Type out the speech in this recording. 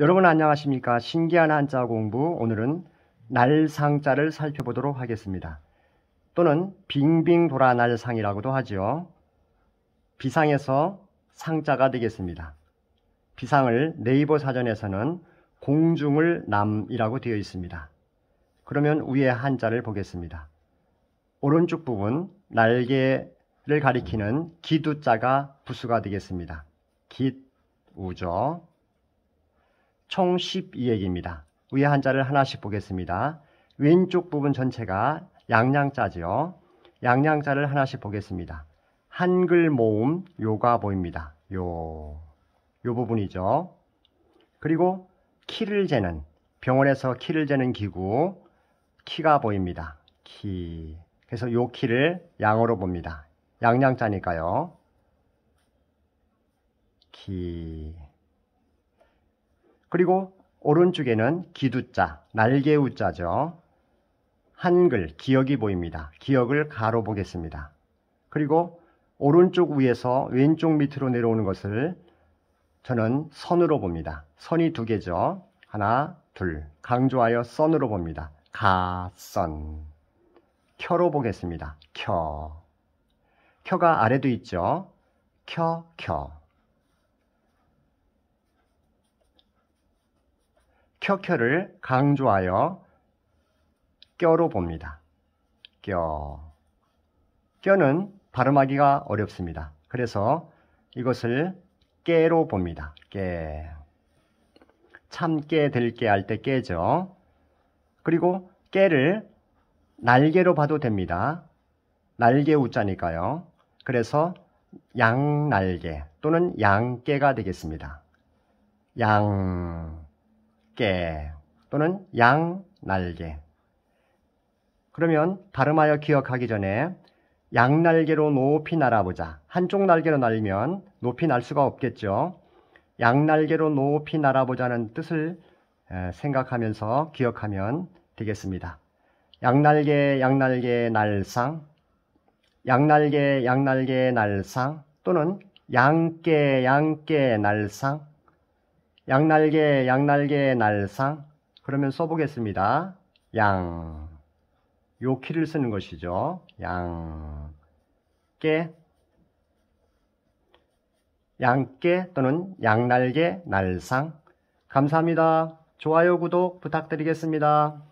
여러분 안녕하십니까? 신기한 한자 공부 오늘은 날상자를 살펴보도록 하겠습니다. 또는 빙빙 돌아 날상이라고도 하지요. 비상에서 상자가 되겠습니다. 비상을 네이버 사전에서는 공중을 남이라고 되어 있습니다. 그러면 위에 한자를 보겠습니다. 오른쪽 부분 날개를 가리키는 기두자가 부수가 되겠습니다. 기우죠 총1 2얘입니다 위에 한자를 하나씩 보겠습니다. 왼쪽 부분 전체가 양양자지요. 양양자를 하나씩 보겠습니다. 한글 모음 요가 보입니다. 요, 요 부분이죠. 그리고 키를 재는 병원에서 키를 재는 기구 키가 보입니다. 키. 그래서 요 키를 양으로 봅니다. 양양자니까요. 키. 그리고 오른쪽에는 기두자, 날개우자죠. 한글, 기억이 보입니다. 기억을 가로 보겠습니다. 그리고 오른쪽 위에서 왼쪽 밑으로 내려오는 것을 저는 선으로 봅니다. 선이 두 개죠. 하나, 둘. 강조하여 선으로 봅니다. 가, 선. 켜로 보겠습니다. 켜. 켜가 아래도 있죠. 켜, 켜. 켜켜를 강조하여 껴로 봅니다. 껴. 껴는 발음하기가 어렵습니다. 그래서 이것을 깨로 봅니다. 깨. 참깨, 들깨 할때 깨죠. 그리고 깨를 날개로 봐도 됩니다. 날개 우자니까요. 그래서 양날개 또는 양깨가 되겠습니다. 양개 또는 양 날개. 그러면 다름하여 기억하기 전에 양 날개로 높이 날아보자. 한쪽 날개로 날면 리 높이 날 수가 없겠죠. 양 날개로 높이 날아보자는 뜻을 생각하면서 기억하면 되겠습니다. 양날개 양날개 날상 양날개 양날개 날상 또는 양깨 양깨 날상 양날개 양날개 날상 그러면 써보겠습니다. 양 요 키를 쓰는 것이죠. 양깨 양깨 또는 양날개 날상 감사합니다. 좋아요 구독 부탁드리겠습니다.